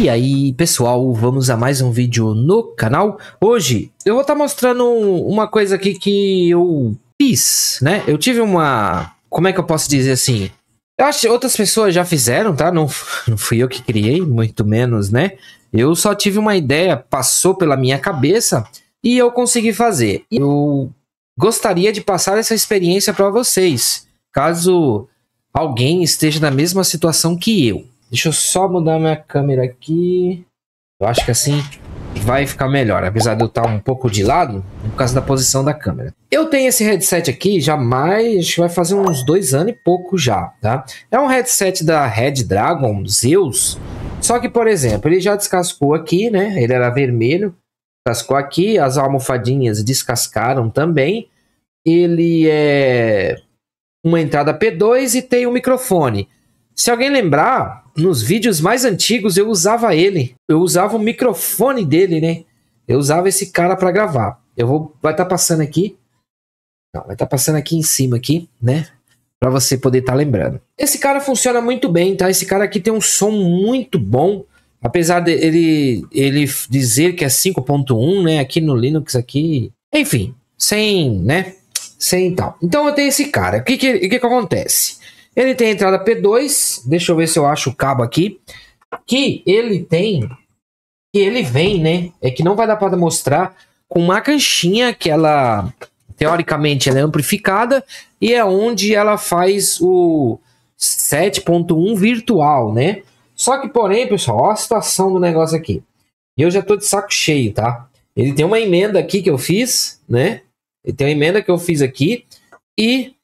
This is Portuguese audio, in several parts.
E aí, pessoal, vamos a mais um vídeo no canal. Hoje eu vou estar tá mostrando uma coisa aqui que eu fiz, né? Eu tive uma... como é que eu posso dizer assim? Eu acho que outras pessoas já fizeram, tá? Não, não fui eu que criei, muito menos, né? Eu só tive uma ideia, passou pela minha cabeça e eu consegui fazer. Eu gostaria de passar essa experiência para vocês, caso alguém esteja na mesma situação que eu. Deixa eu só mudar minha câmera aqui. Eu acho que assim vai ficar melhor, apesar de eu estar um pouco de lado, por causa da posição da câmera. Eu tenho esse headset aqui já mais, vai fazer uns dois anos e pouco já, tá? É um headset da Red Dragon, Zeus, só que, por exemplo, ele já descascou aqui, né? Ele era vermelho, descascou aqui, as almofadinhas descascaram também. Ele é uma entrada P2 e tem um microfone. Se alguém lembrar, nos vídeos mais antigos eu usava ele. Eu usava o microfone dele, né? Eu usava esse cara para gravar. Eu vou vai estar tá passando aqui. Não, vai estar tá passando aqui em cima aqui, né? Para você poder estar tá lembrando. Esse cara funciona muito bem, tá? Esse cara aqui tem um som muito bom, apesar dele de ele dizer que é 5.1, né? Aqui no Linux aqui, enfim, sem, né? Sem tal. Então eu tenho esse cara. O que que, que, que acontece? Ele tem a entrada P2, deixa eu ver se eu acho o cabo aqui, que ele tem, que ele vem, né? É que não vai dar para mostrar com uma canchinha que ela teoricamente ela é amplificada e é onde ela faz o 7.1 virtual, né? Só que, porém, pessoal, olha a situação do negócio aqui. eu já tô de saco cheio, tá? Ele tem uma emenda aqui que eu fiz, né? Ele tem uma emenda que eu fiz aqui e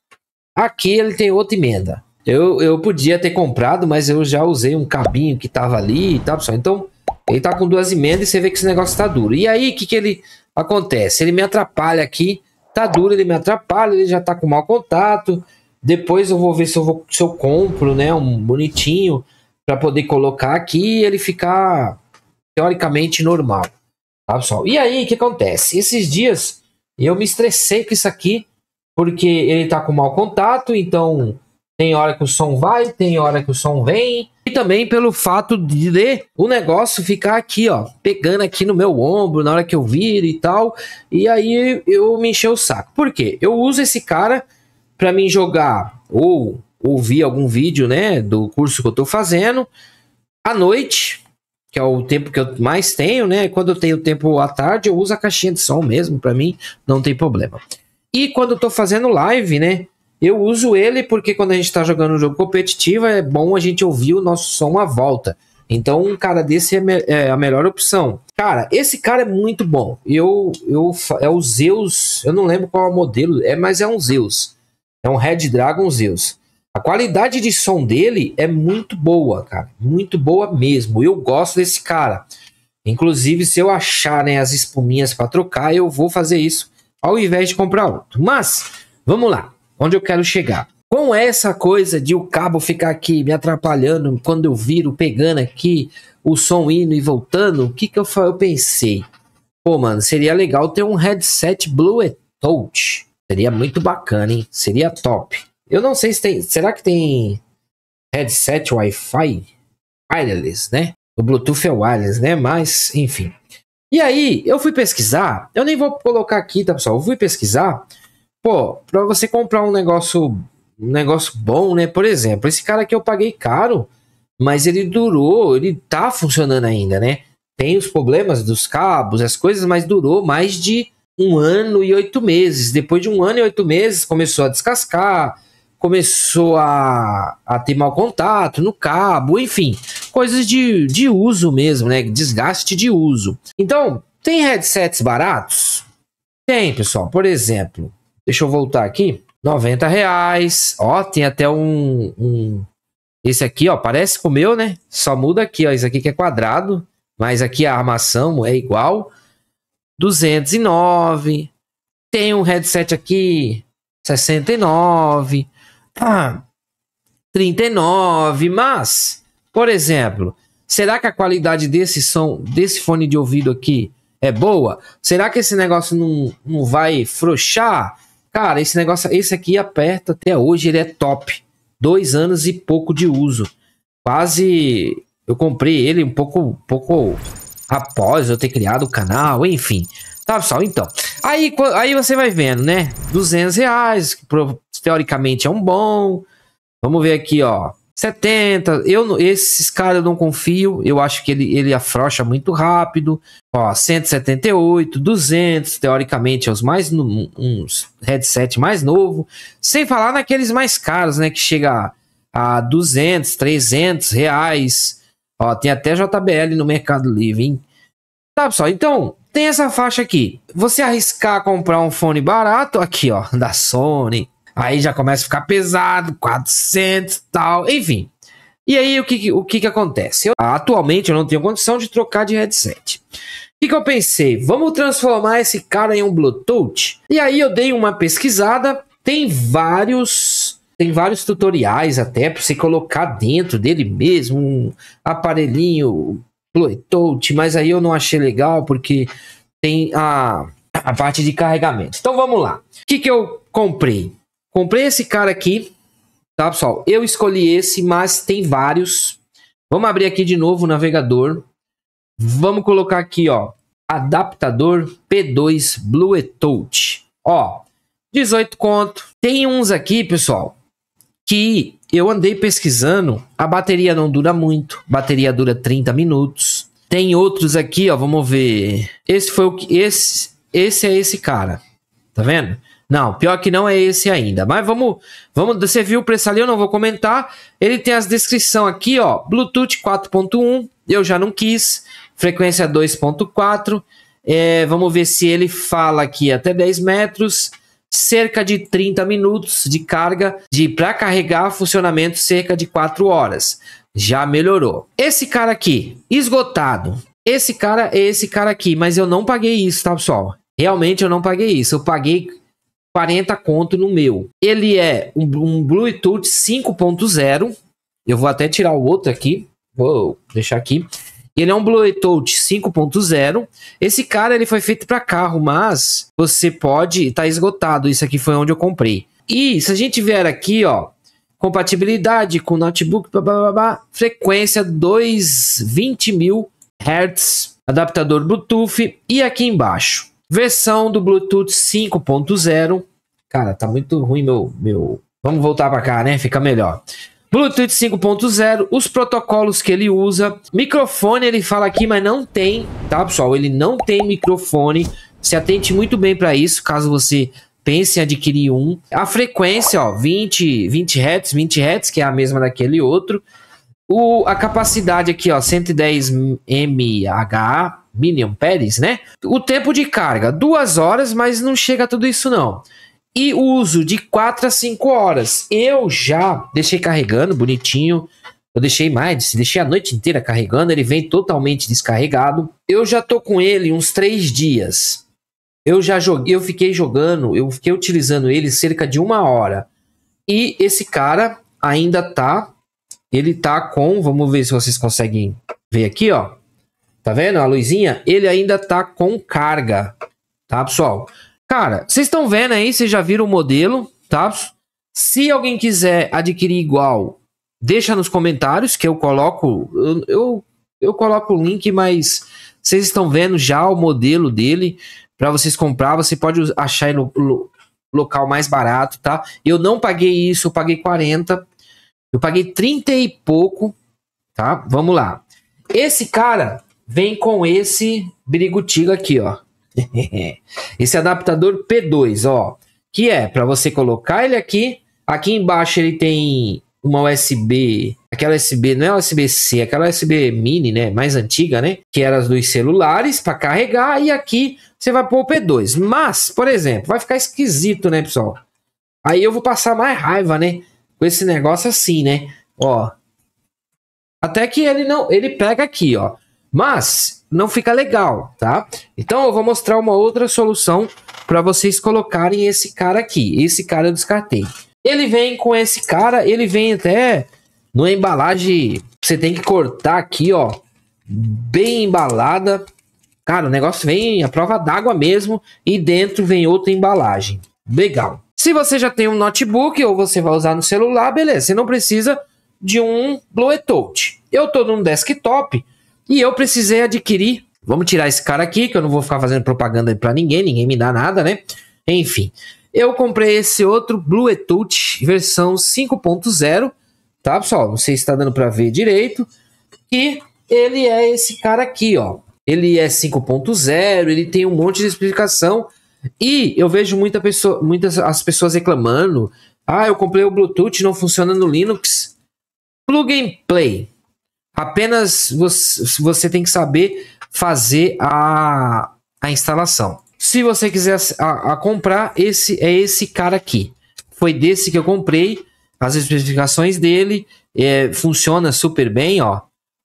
Aqui ele tem outra emenda. Eu, eu podia ter comprado, mas eu já usei um cabinho que tava ali e tal, pessoal. Então, ele tá com duas emendas e você vê que esse negócio tá duro. E aí, o que que ele acontece? Ele me atrapalha aqui, tá duro, ele me atrapalha, ele já tá com mau contato. Depois eu vou ver se eu, vou, se eu compro, né, um bonitinho para poder colocar aqui e ele ficar teoricamente normal, tá, pessoal? E aí, o que acontece? Esses dias eu me estressei com isso aqui porque ele tá com mau contato, então tem hora que o som vai, tem hora que o som vem. E também pelo fato de, o negócio ficar aqui, ó, pegando aqui no meu ombro na hora que eu viro e tal. E aí eu me encher o saco. Por quê? Eu uso esse cara para mim jogar ou ouvir algum vídeo, né, do curso que eu tô fazendo à noite, que é o tempo que eu mais tenho, né? Quando eu tenho tempo à tarde, eu uso a caixinha de som mesmo, para mim não tem problema. E quando estou fazendo live, né? Eu uso ele porque quando a gente está jogando um jogo competitivo, é bom a gente ouvir o nosso som à volta. Então, um cara desse é, me- é a melhor opção. Cara, esse cara é muito bom. Eu, eu, é o Zeus, eu não lembro qual é o modelo, é, mas é um Zeus. É um Red Dragon Zeus. A qualidade de som dele é muito boa, cara. Muito boa mesmo. Eu gosto desse cara. Inclusive, se eu achar né, as espuminhas para trocar, eu vou fazer isso ao invés de comprar outro. Mas, vamos lá, onde eu quero chegar. Com essa coisa de o cabo ficar aqui me atrapalhando quando eu viro pegando aqui o som indo e voltando, o que que eu, eu pensei? Pô, mano, seria legal ter um headset Bluetooth. Seria muito bacana, hein? Seria top. Eu não sei se tem. Será que tem headset Wi-Fi? Wireless, né? O Bluetooth é wireless, né? Mas, enfim. E aí, eu fui pesquisar, eu nem vou colocar aqui, tá, pessoal? Eu fui pesquisar, pô, pra você comprar um negócio, um negócio bom, né? Por exemplo, esse cara aqui eu paguei caro, mas ele durou, ele tá funcionando ainda, né? Tem os problemas dos cabos, as coisas, mas durou mais de um ano e oito meses. Depois de um ano e oito meses, começou a descascar, começou a, a ter mau contato no cabo, enfim, coisas de, de uso mesmo, né? Desgaste de uso. Então, tem headsets baratos? Tem, pessoal. Por exemplo, deixa eu voltar aqui. 90 reais. Ó, tem até um, um. Esse aqui, ó, parece com o meu, né? Só muda aqui, ó. Esse aqui que é quadrado. Mas aqui a armação é igual. 209. Tem um headset aqui, 69. Ah, 39, mas, por exemplo, será que a qualidade desse som, desse fone de ouvido aqui é boa? Será que esse negócio não, não vai frouxar? Cara, esse negócio, esse aqui aperta até hoje, ele é top. Dois anos e pouco de uso. Quase eu comprei ele um pouco, um pouco após eu ter criado o canal, enfim. Tá, pessoal? Então, aí, aí você vai vendo, né? 200 reais, teoricamente é um bom. Vamos ver aqui, ó. 70. Eu, esses caras eu não confio. Eu acho que ele, ele afrouxa muito rápido. Ó, 178, 200, teoricamente, é os mais uns headset mais novo, sem falar naqueles mais caros, né, que chega a, a 200, 300 reais. Ó, tem até JBL no Mercado Livre, hein? Tá, pessoal? Então, tem essa faixa aqui. Você arriscar comprar um fone barato aqui, ó, da Sony, Aí já começa a ficar pesado, 400 tal, enfim. E aí o que o que, que acontece? Eu, atualmente eu não tenho condição de trocar de headset. O que, que eu pensei? Vamos transformar esse cara em um Bluetooth? E aí eu dei uma pesquisada, tem vários tem vários tutoriais até para você colocar dentro dele mesmo um aparelhinho Bluetooth, mas aí eu não achei legal porque tem a, a parte de carregamento. Então vamos lá. O que, que eu comprei? Comprei esse cara aqui, tá, pessoal? Eu escolhi esse, mas tem vários. Vamos abrir aqui de novo o navegador. Vamos colocar aqui, ó, adaptador P2 Bluetooth. Ó, 18 conto. Tem uns aqui, pessoal, que eu andei pesquisando, a bateria não dura muito, bateria dura 30 minutos. Tem outros aqui, ó, vamos ver. Esse foi o que esse esse é esse cara. Tá vendo? Não, pior que não é esse ainda. Mas vamos, vamos. Você viu o preço ali, eu não vou comentar. Ele tem as descrição aqui, ó. Bluetooth 4.1, eu já não quis. Frequência 2.4. É, vamos ver se ele fala aqui até 10 metros. Cerca de 30 minutos de carga de para carregar funcionamento cerca de 4 horas. Já melhorou. Esse cara aqui, esgotado. Esse cara é esse cara aqui, mas eu não paguei isso, tá, pessoal? Realmente eu não paguei isso. Eu paguei 40 conto no meu. Ele é um, um Bluetooth 5.0. Eu vou até tirar o outro aqui. Vou deixar aqui. Ele é um Bluetooth 5.0. Esse cara ele foi feito para carro, mas você pode, tá esgotado. Isso aqui foi onde eu comprei. E se a gente vier aqui, ó, compatibilidade com notebook, blá, blá, blá, blá frequência 220 mil Hz, adaptador Bluetooth e aqui embaixo Versão do Bluetooth 5.0. Cara, tá muito ruim meu. meu... Vamos voltar para cá, né? Fica melhor. Bluetooth 5.0, os protocolos que ele usa. Microfone ele fala aqui, mas não tem, tá, pessoal? Ele não tem microfone. Se atente muito bem para isso, caso você pense em adquirir um. A frequência, ó, 20, 20 Hz, 20 Hz, que é a mesma daquele outro. O, a capacidade aqui, ó, 110 mAh Million Pérez, né? O tempo de carga, duas horas, mas não chega a tudo isso não. E uso de 4 a 5 horas. Eu já deixei carregando, bonitinho. Eu deixei mais, deixei a noite inteira carregando, ele vem totalmente descarregado. Eu já tô com ele uns 3 dias. Eu já joguei, eu fiquei jogando, eu fiquei utilizando ele cerca de uma hora. E esse cara ainda tá, ele tá com, vamos ver se vocês conseguem ver aqui, ó. Tá vendo a luzinha? Ele ainda tá com carga, tá, pessoal? Cara, vocês estão vendo aí, vocês já viram o modelo, tá? Se alguém quiser adquirir igual, deixa nos comentários que eu coloco, eu, eu, coloco o link, mas vocês estão vendo já o modelo dele para vocês comprar, você pode achar no local mais barato, tá? Eu não paguei isso, eu paguei 40. Eu paguei 30 e pouco, tá? Vamos lá. Esse cara, vem com esse brigutigo aqui, ó. esse adaptador P2, ó. Que é para você colocar ele aqui. Aqui embaixo ele tem uma USB, aquela USB, não é USB-C, é aquela USB mini, né? Mais antiga, né? Que era as dos celulares para carregar. E aqui você vai pôr o P2. Mas, por exemplo, vai ficar esquisito, né, pessoal? Aí eu vou passar mais raiva, né? Com esse negócio assim, né? Ó. Até que ele não. Ele pega aqui, ó. Mas não fica legal, tá? Então eu vou mostrar uma outra solução para vocês colocarem esse cara aqui. Esse cara eu descartei. Ele vem com esse cara, ele vem até numa embalagem. Você tem que cortar aqui, ó. Bem embalada. Cara, o negócio vem a prova d'água mesmo. E dentro vem outra embalagem. Legal. Se você já tem um notebook ou você vai usar no celular, beleza. Você não precisa de um Bluetooth. Eu tô num desktop e eu precisei adquirir. Vamos tirar esse cara aqui, que eu não vou ficar fazendo propaganda para ninguém, ninguém me dá nada, né? Enfim, eu comprei esse outro Bluetooth versão 5.0, tá, pessoal? Não sei se está dando para ver direito. E ele é esse cara aqui, ó. Ele é 5.0, ele tem um monte de explicação. E eu vejo muita pessoa, muitas as pessoas reclamando: "Ah, eu comprei o Bluetooth, não funciona no Linux". Plug and play. Apenas você, você tem que saber fazer a, a instalação. Se você quiser a, a comprar, esse é esse cara aqui. Foi desse que eu comprei, as especificações dele, é, funciona super bem, ó.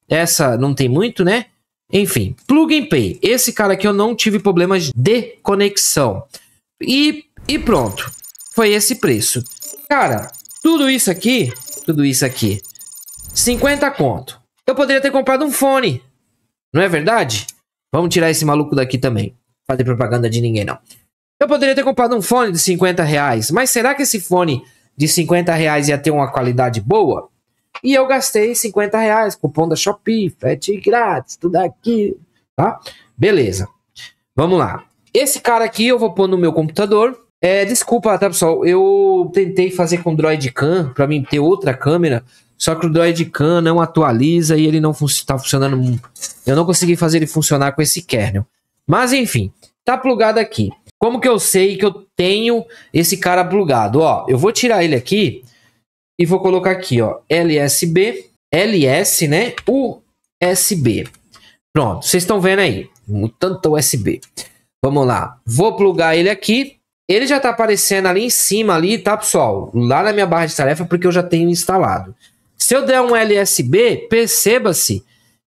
Essa não tem muito, né? Enfim, Plug and Pay. Esse cara aqui eu não tive problemas de conexão. E, e pronto. Foi esse preço. Cara, tudo isso aqui, tudo isso aqui, 50 conto eu poderia ter comprado um fone. Não é verdade? Vamos tirar esse maluco daqui também. Fazer propaganda de ninguém, não. Eu poderia ter comprado um fone de 50 reais, mas será que esse fone de 50 reais ia ter uma qualidade boa? E eu gastei 50 reais, cupom da Shopee, frete grátis, tudo aqui, tá? Beleza. Vamos lá. Esse cara aqui eu vou pôr no meu computador. É, desculpa, tá, pessoal? Eu tentei fazer com Droid Cam, pra mim ter outra câmera, só que o do Khan não atualiza e ele não está fun tá funcionando. Eu não consegui fazer ele funcionar com esse kernel. Mas enfim, tá plugado aqui. Como que eu sei que eu tenho esse cara plugado? Ó, eu vou tirar ele aqui e vou colocar aqui, ó, LSB, LS, né? USB. Pronto, vocês estão vendo aí, um tanto USB. Vamos lá, vou plugar ele aqui. Ele já tá aparecendo ali em cima ali, tá, pessoal? Lá na minha barra de tarefa porque eu já tenho instalado. Se eu der um LSB, perceba-se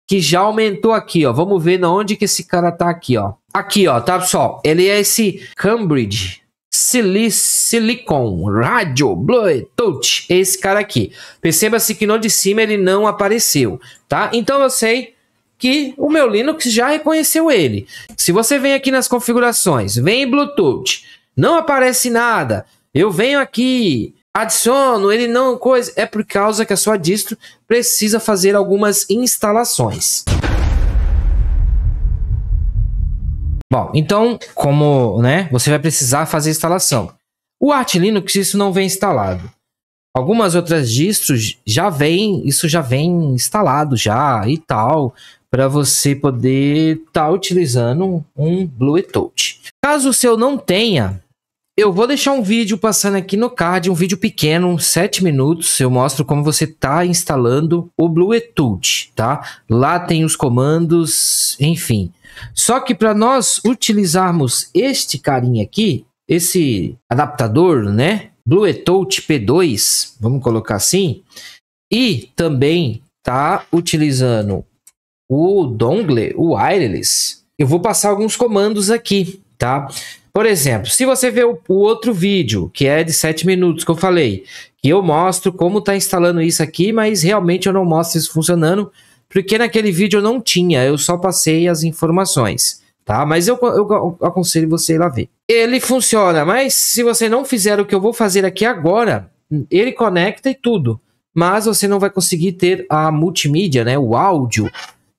que já aumentou aqui, ó. Vamos ver onde que esse cara tá aqui, ó. Aqui, ó, tá, pessoal? Ele é esse Cambridge Sili Silicon Radio Bluetooth. É esse cara aqui. Perceba-se que no de cima ele não apareceu, tá? Então eu sei que o meu Linux já reconheceu ele. Se você vem aqui nas configurações, vem Bluetooth, não aparece nada. Eu venho aqui adiciono, ele não coisa. É por causa que a sua distro precisa fazer algumas instalações. Bom, então, como né, você vai precisar fazer a instalação. O Arch Linux, isso não vem instalado. Algumas outras distros já vem, isso já vem instalado já e tal, para você poder estar tá utilizando um Bluetooth. Caso o seu não tenha, eu vou deixar um vídeo passando aqui no card, um vídeo pequeno, 7 minutos. Eu mostro como você está instalando o Bluetooth, tá? Lá tem os comandos, enfim. Só que para nós utilizarmos este carinha aqui, esse adaptador, né? Bluetooth P2, vamos colocar assim, e também tá utilizando o dongle, o wireless. Eu vou passar alguns comandos aqui, tá? Por exemplo, se você vê o, o, outro vídeo, que é de 7 minutos que eu falei, que eu mostro como está instalando isso aqui, mas realmente eu não mostro isso funcionando, porque naquele vídeo eu não tinha, eu só passei as informações, tá? Mas eu, eu aconselho você ir lá ver. Ele funciona, mas se você não fizer o que eu vou fazer aqui agora, ele conecta e tudo, mas você não vai conseguir ter a multimídia, né, o áudio,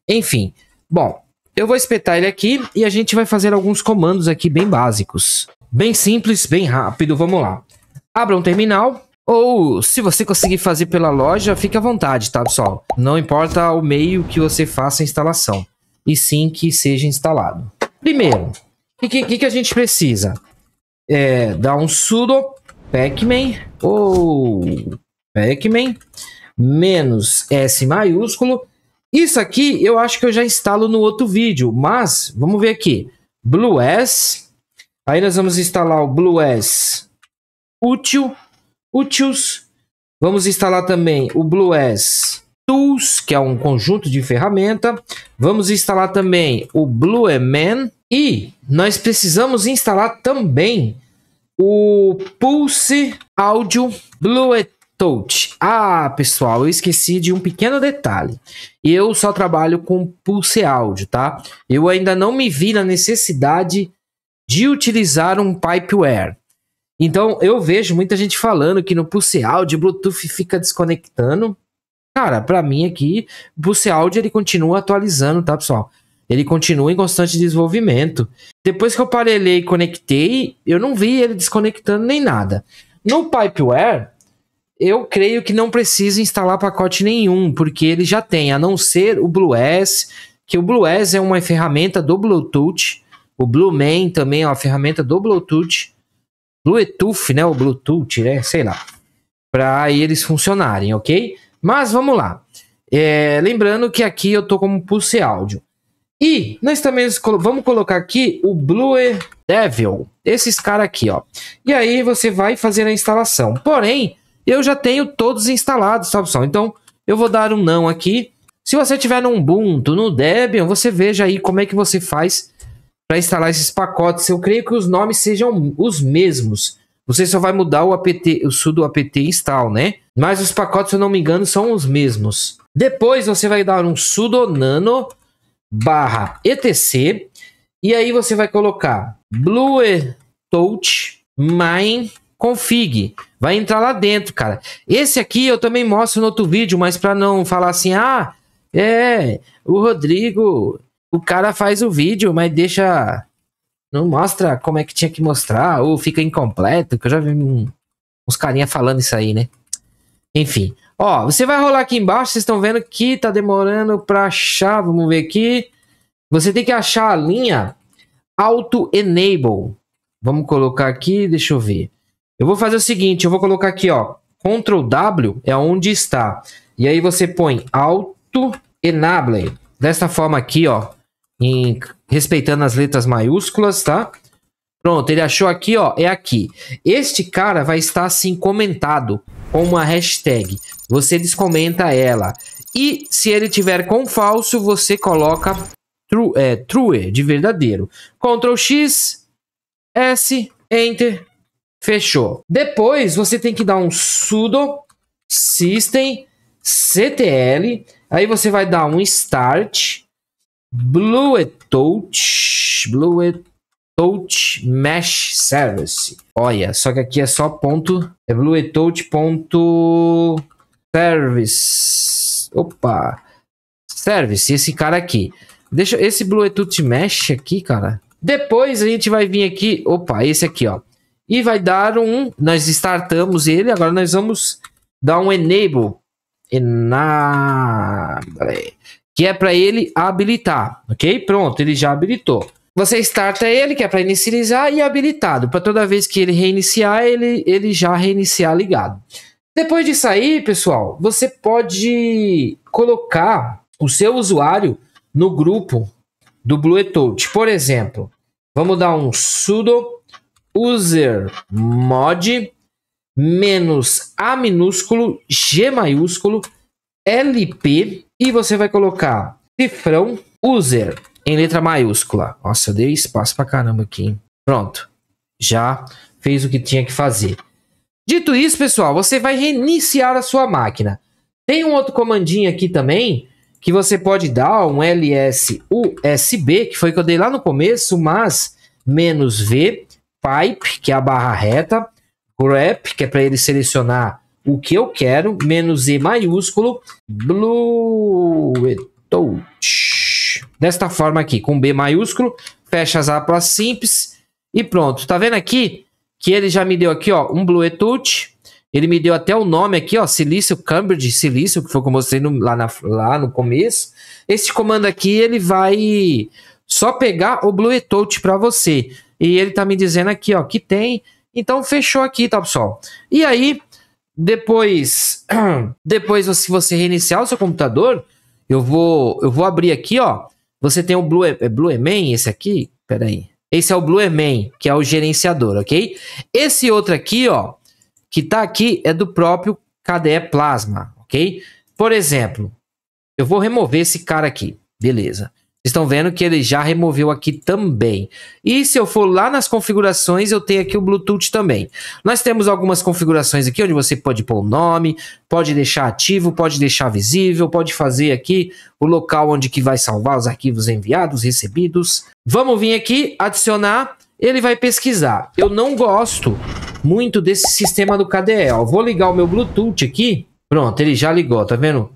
enfim. Bom, eu vou espetar ele aqui e a gente vai fazer alguns comandos aqui bem básicos. Bem simples, bem rápido, vamos lá. Abra um terminal, ou se você conseguir fazer pela loja, fique à vontade, tá pessoal? Não importa o meio que você faça a instalação, e sim que seja instalado. Primeiro, o que, que, que, a gente precisa? É, dar um sudo pacman ou pacman menos S maiúsculo isso aqui eu acho que eu já instalo no outro vídeo, mas vamos ver aqui. BlueS. Aí nós vamos instalar o BlueS útil, úteis. Vamos instalar também o BlueS Tools, que é um conjunto de ferramenta. Vamos instalar também o Blueman e nós precisamos instalar também o Pulse Audio Blue touch. Ah, pessoal, eu esqueci de um pequeno detalhe. Eu só trabalho com pulse áudio, tá? Eu ainda não me vi na necessidade de utilizar um pipeware. Então, eu vejo muita gente falando que no pulse áudio Bluetooth fica desconectando. Cara, para mim aqui, o pulse áudio ele continua atualizando, tá, pessoal? Ele continua em constante desenvolvimento. Depois que eu parelhei e conectei, eu não vi ele desconectando nem nada. No pipeware, eu creio que não precisa instalar pacote nenhum, porque ele já tem, a não ser o BlueS, que o BlueS é uma ferramenta do Bluetooth, o Blueman também é uma ferramenta do Bluetooth, Bluetooth, né, o Bluetooth, né, sei lá, para eles funcionarem, ok? Mas vamos lá. É, lembrando que aqui eu tô como pulse áudio. E nós também vamos colocar aqui o Blue Devil, esses caras aqui, ó. E aí você vai fazer a instalação. Porém, eu já tenho todos instalados, tá, pessoal? Então, eu vou dar um não aqui. Se você tiver no Ubuntu, no Debian, você veja aí como é que você faz para instalar esses pacotes. Eu creio que os nomes sejam os mesmos. Você só vai mudar o apt, o sudo apt install, né? Mas os pacotes, se eu não me engano, são os mesmos. Depois você vai dar um sudo nano barra etc e aí você vai colocar blue touch mine config. Vai entrar lá dentro, cara. Esse aqui eu também mostro no outro vídeo, mas para não falar assim, ah, é, o Rodrigo, o cara faz o vídeo, mas deixa. Não mostra como é que tinha que mostrar, ou fica incompleto, que eu já vi uns carinha falando isso aí, né? Enfim. Ó, você vai rolar aqui embaixo, vocês estão vendo que tá demorando para achar, vamos ver aqui. Você tem que achar a linha Auto Enable. Vamos colocar aqui, deixa eu ver. Eu vou fazer o seguinte, eu vou colocar aqui, ó, Ctrl W é onde está. E aí você põe Auto Enable, desta forma aqui, ó, em, respeitando as letras maiúsculas, tá? Pronto, ele achou aqui, ó, é aqui. Este cara vai estar assim comentado com uma hashtag. Você descomenta ela. E se ele tiver com falso, você coloca true, é, true de verdadeiro. Ctrl X, S, Enter, Fechou. Depois você tem que dar um sudo system ctl, aí você vai dar um start bluetooth bluetooth mesh service. Olha, só que aqui é só ponto é bluetooth ponto service. Opa. Service, esse cara aqui. Deixa esse bluetooth mesh aqui, cara. Depois a gente vai vir aqui, opa, esse aqui, ó e vai dar um. Nós startamos ele, agora nós vamos dar um enable. Enable. Que é para ele habilitar, ok? Pronto, ele já habilitou. Você starta ele, que é para inicializar, e habilitado. Para toda vez que ele reiniciar, ele, ele já reiniciar ligado. Depois disso aí, pessoal, você pode colocar o seu usuário no grupo do Bluetooth. Por exemplo, vamos dar um sudo user mod menos A minúsculo, G maiúsculo, LP e você vai colocar cifrão user em letra maiúscula. Nossa, eu dei espaço para caramba aqui. Pronto, já fez o que tinha que fazer. Dito isso, pessoal, você vai reiniciar a sua máquina. Tem um outro comandinho aqui também que você pode dar, um LS USB, que foi que eu dei lá no começo, mas menos V pipe, que é a barra reta, grep, que é para ele selecionar o que eu quero, menos E maiúsculo, blue touch. Desta forma aqui, com B maiúsculo, fecha as aplas simples e pronto. Tá vendo aqui que ele já me deu aqui, ó, um blue touch. Ele me deu até o nome aqui, ó, silício, Cambridge silício, que foi o que eu mostrei no, lá, na, lá no começo. Esse comando aqui, ele vai só pegar o blue touch para você. E ele tá me dizendo aqui, ó, que tem. Então fechou aqui, tá, pessoal? E aí, depois, depois se você reiniciar o seu computador, eu vou, eu vou abrir aqui, ó. Você tem o Blue, é Blue Man, esse aqui? Pera aí. Esse é o Blue Man, que é o gerenciador, ok? Esse outro aqui, ó, que tá aqui, é do próprio KDE Plasma, ok? Por exemplo, eu vou remover esse cara aqui, beleza estão vendo que ele já removeu aqui também. E se eu for lá nas configurações, eu tenho aqui o Bluetooth também. Nós temos algumas configurações aqui onde você pode pôr o nome, pode deixar ativo, pode deixar visível, pode fazer aqui o local onde que vai salvar os arquivos enviados, recebidos. Vamos vir aqui, adicionar, ele vai pesquisar. Eu não gosto muito desse sistema do KDE, Vou ligar o meu Bluetooth aqui. Pronto, ele já ligou, tá vendo?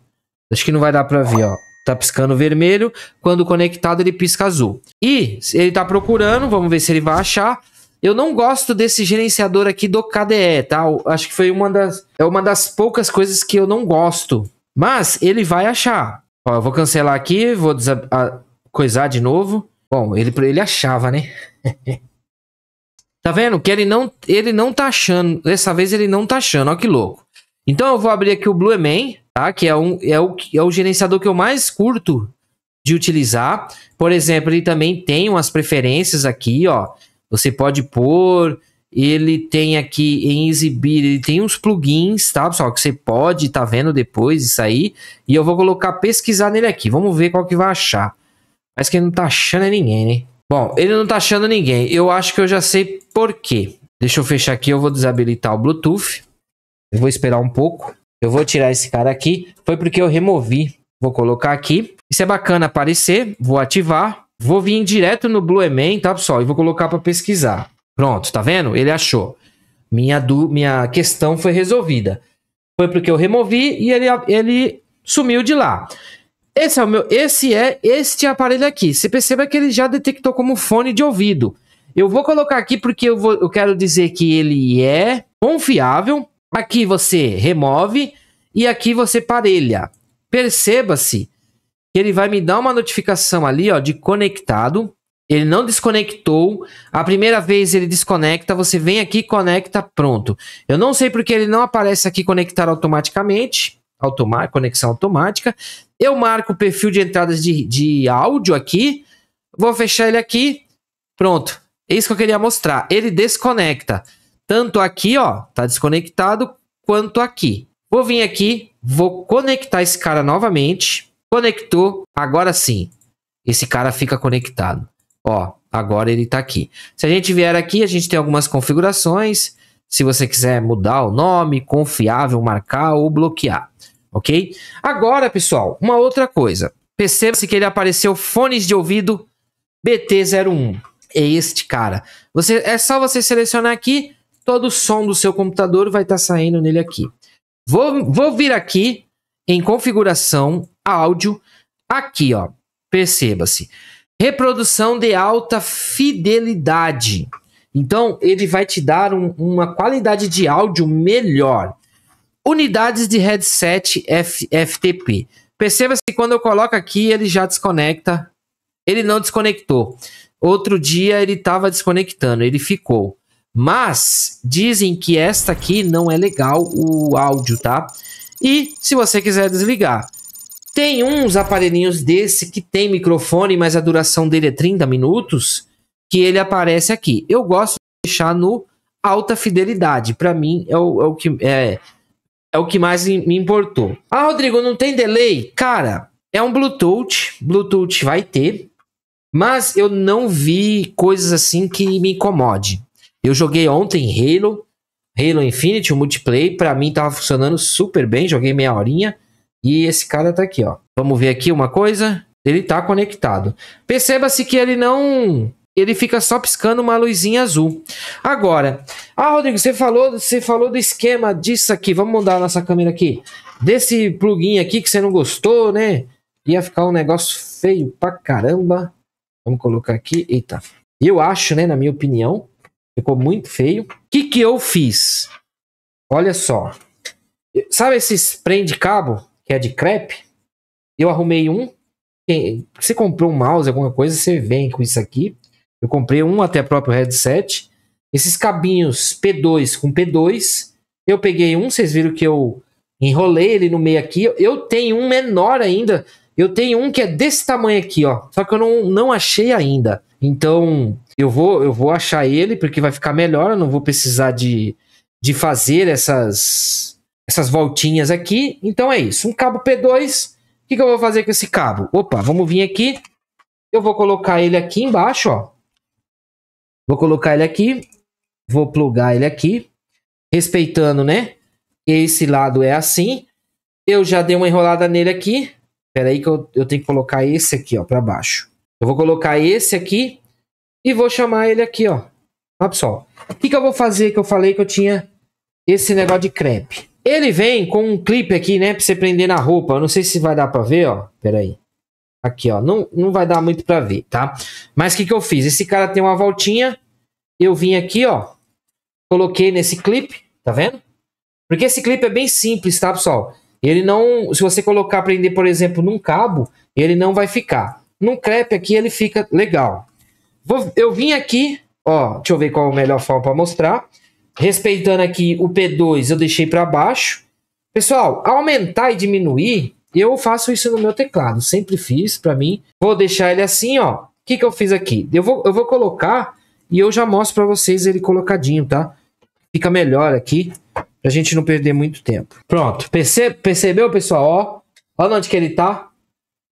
Acho que não vai dar para ver, ó tá piscando vermelho, quando conectado ele pisca azul. E ele tá procurando, vamos ver se ele vai achar. Eu não gosto desse gerenciador aqui do KDE, tá? acho que foi uma das é uma das poucas coisas que eu não gosto. Mas ele vai achar. Ó, eu vou cancelar aqui, vou coisar de novo. Bom, ele ele achava, né? tá vendo? Que ele não ele não tá achando. Dessa vez ele não tá achando, ó que louco. Então eu vou abrir aqui o Blue Man tá? Que é, um, é, o, é o gerenciador que eu mais curto de utilizar. Por exemplo, ele também tem umas preferências aqui, ó. Você pode pôr, ele tem aqui em exibir, ele tem uns plugins, tá, pessoal? Que você pode tá vendo depois isso aí. E eu vou colocar pesquisar nele aqui. Vamos ver qual que vai achar. Parece que ele não tá achando ninguém, né? Bom, ele não tá achando ninguém. Eu acho que eu já sei por quê. Deixa eu fechar aqui, eu vou desabilitar o Bluetooth. Eu vou esperar um pouco. Eu vou tirar esse cara aqui. Foi porque eu removi. Vou colocar aqui. Isso é bacana aparecer. Vou ativar. Vou vir direto no Blue Blueman, tá, pessoal? E vou colocar para pesquisar. Pronto, tá vendo? Ele achou. Minha, du... Minha questão foi resolvida. Foi porque eu removi e ele, ele sumiu de lá. Esse é o meu, esse é este aparelho aqui. Você perceba que ele já detectou como fone de ouvido. Eu vou colocar aqui porque eu, vou, eu quero dizer que ele é confiável, Aqui você remove e aqui você parelha. Perceba-se que ele vai me dar uma notificação ali ó, de conectado. Ele não desconectou. A primeira vez ele desconecta, você vem aqui, conecta, pronto. Eu não sei porque ele não aparece aqui conectar automaticamente. Automa conexão automática. Eu marco o perfil de entradas de, de áudio aqui. Vou fechar ele aqui. Pronto. É isso que eu queria mostrar. Ele desconecta. Tanto aqui, ó, tá desconectado, quanto aqui. Vou vir aqui, vou conectar esse cara novamente. Conectou, agora sim. Esse cara fica conectado. Ó, agora ele tá aqui. Se a gente vier aqui, a gente tem algumas configurações. Se você quiser mudar o nome, confiável, marcar ou bloquear. Ok? Agora, pessoal, uma outra coisa. Perceba-se que ele apareceu fones de ouvido BT01. É este cara. Você, é só você selecionar aqui todo o som do seu computador vai estar tá saindo nele aqui. Vou, vou vir aqui em configuração, áudio, aqui ó, perceba-se. Reprodução de alta fidelidade. Então, ele vai te dar um, uma qualidade de áudio melhor. Unidades de headset F, FTP. Perceba-se que quando eu coloco aqui, ele já desconecta. Ele não desconectou. Outro dia ele estava desconectando, ele ficou. Mas dizem que esta aqui não é legal o áudio, tá? E se você quiser desligar, tem uns aparelhinhos desse que tem microfone, mas a duração dele é 30 minutos, que ele aparece aqui. Eu gosto de deixar no alta fidelidade. Para mim é o, é o, que é, é o que mais me importou. Ah, Rodrigo, não tem delay? Cara, é um Bluetooth, Bluetooth vai ter, mas eu não vi coisas assim que me incomode. Eu joguei ontem Halo, Halo Infinite, o multiplayer, para mim tava funcionando super bem, joguei meia horinha e esse cara tá aqui, ó. Vamos ver aqui uma coisa, ele tá conectado. Perceba-se que ele não ele fica só piscando uma luzinha azul. Agora, ah, Rodrigo, você falou, você falou do esquema disso aqui. Vamos mudar a nossa câmera aqui. Desse plugin aqui que você não gostou, né? Ia ficar um negócio feio pra caramba. Vamos colocar aqui. Eita. Eu acho, né, na minha opinião, Ficou muito feio. O que, que eu fiz? Olha só. Sabe esses de cabo, que é de crepe? Eu arrumei um. Você comprou um mouse, alguma coisa, você vem com isso aqui. Eu comprei um até próprio headset. Esses cabinhos P2 com P2. Eu peguei um, vocês viram que eu enrolei ele no meio aqui. Eu tenho um menor ainda. Eu tenho um que é desse tamanho aqui, ó. Só que eu não, não achei ainda. Então, eu vou, eu vou achar ele porque vai ficar melhor, eu não vou precisar de, de fazer essas essas voltinhas aqui. Então é isso, um cabo P2. O que, que eu vou fazer com esse cabo? Opa, vamos vir aqui. Eu vou colocar ele aqui embaixo, ó. Vou colocar ele aqui. Vou plugar ele aqui. Respeitando, né? Esse lado é assim. Eu já dei uma enrolada nele aqui. Espera aí que eu, eu tenho que colocar esse aqui, ó, para baixo. Eu vou colocar esse aqui e vou chamar ele aqui, ó. Olha pessoal, o que, que eu vou fazer que eu falei que eu tinha esse negócio de crepe? Ele vem com um clipe aqui, né, pra você prender na roupa. Eu não sei se vai dar pra ver, ó. Pera aí. Aqui, ó. Não, não vai dar muito pra ver, tá? Mas o que, que eu fiz? Esse cara tem uma voltinha. Eu vim aqui, ó. Coloquei nesse clipe, tá vendo? Porque esse clipe é bem simples, tá, pessoal? Ele não... Se você colocar prender, por exemplo, num cabo, ele não vai ficar. Num crepe aqui, ele fica legal, Vou, eu vim aqui, ó, deixa eu ver qual é a melhor forma para mostrar. Respeitando aqui o P2, eu deixei para baixo. Pessoal, aumentar e diminuir, eu faço isso no meu teclado. Sempre fiz para mim. Vou deixar ele assim, ó. O que, que eu fiz aqui? Eu vou, eu vou colocar e eu já mostro para vocês ele colocadinho, tá? Fica melhor aqui, pra gente não perder muito tempo. Pronto, Perce percebeu, pessoal? Ó, olha onde que ele tá.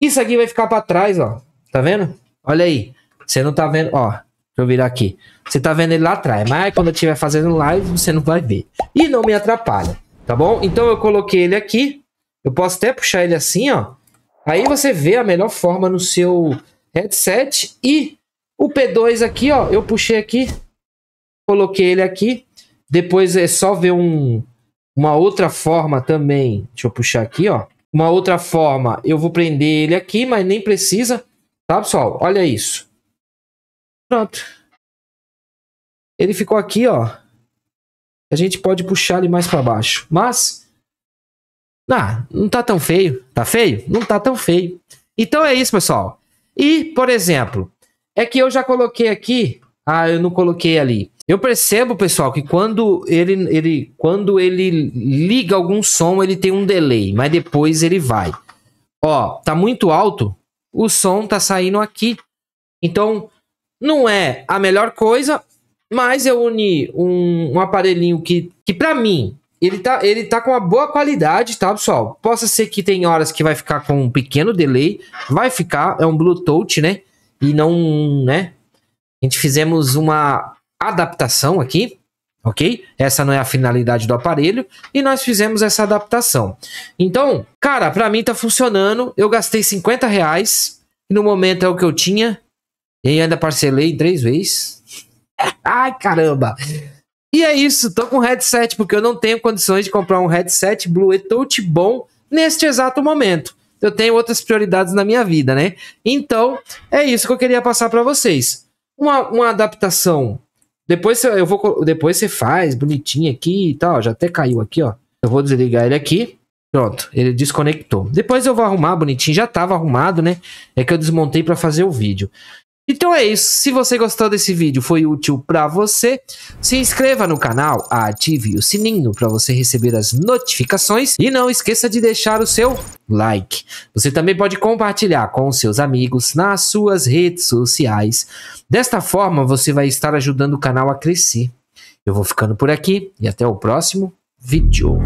Isso aqui vai ficar para trás, ó. Tá vendo? Olha aí. Você não tá vendo, ó. Deixa eu virar aqui. Você tá vendo ele lá atrás, mas quando eu estiver fazendo live, você não vai ver. E não me atrapalha, tá bom? Então eu coloquei ele aqui. Eu posso até puxar ele assim, ó. Aí você vê a melhor forma no seu headset. E o P2 aqui, ó. Eu puxei aqui. Coloquei ele aqui. Depois é só ver um, uma outra forma também. Deixa eu puxar aqui, ó. Uma outra forma. Eu vou prender ele aqui, mas nem precisa. Tá, pessoal? Olha isso. Pronto. Ele ficou aqui, ó. A gente pode puxar ele mais para baixo. Mas, ah, não tá tão feio. Tá feio? Não tá tão feio. Então é isso, pessoal. E, por exemplo, é que eu já coloquei aqui. Ah, eu não coloquei ali. Eu percebo, pessoal, que quando ele, ele, quando ele liga algum som, ele tem um delay, mas depois ele vai. Ó, tá muito alto, o som tá saindo aqui. Então, não é a melhor coisa, mas eu uni um, um aparelhinho que, que para mim, ele tá, ele tá com uma boa qualidade, tá, pessoal? Possa ser que tem horas que vai ficar com um pequeno delay, vai ficar, é um Bluetooth, né? E não, né? A gente fizemos uma adaptação aqui, ok? Essa não é a finalidade do aparelho e nós fizemos essa adaptação. Então, cara, para mim tá funcionando. Eu gastei 50 reais, no momento é o que eu tinha. E ainda parcelei três vezes. Ai, caramba! E é isso, tô com headset, porque eu não tenho condições de comprar um headset Blue Touch bom neste exato momento. Eu tenho outras prioridades na minha vida, né? Então, é isso que eu queria passar para vocês. Uma, uma adaptação. Depois eu vou depois você faz bonitinho aqui e tal, já até caiu aqui, ó. Eu vou desligar ele aqui. Pronto, ele desconectou. Depois eu vou arrumar bonitinho, já tava arrumado, né? É que eu desmontei para fazer o vídeo. Então é isso. Se você gostou desse vídeo, foi útil para você, se inscreva no canal, ative o sininho para você receber as notificações e não esqueça de deixar o seu like. Você também pode compartilhar com seus amigos nas suas redes sociais. Desta forma, você vai estar ajudando o canal a crescer. Eu vou ficando por aqui e até o próximo vídeo.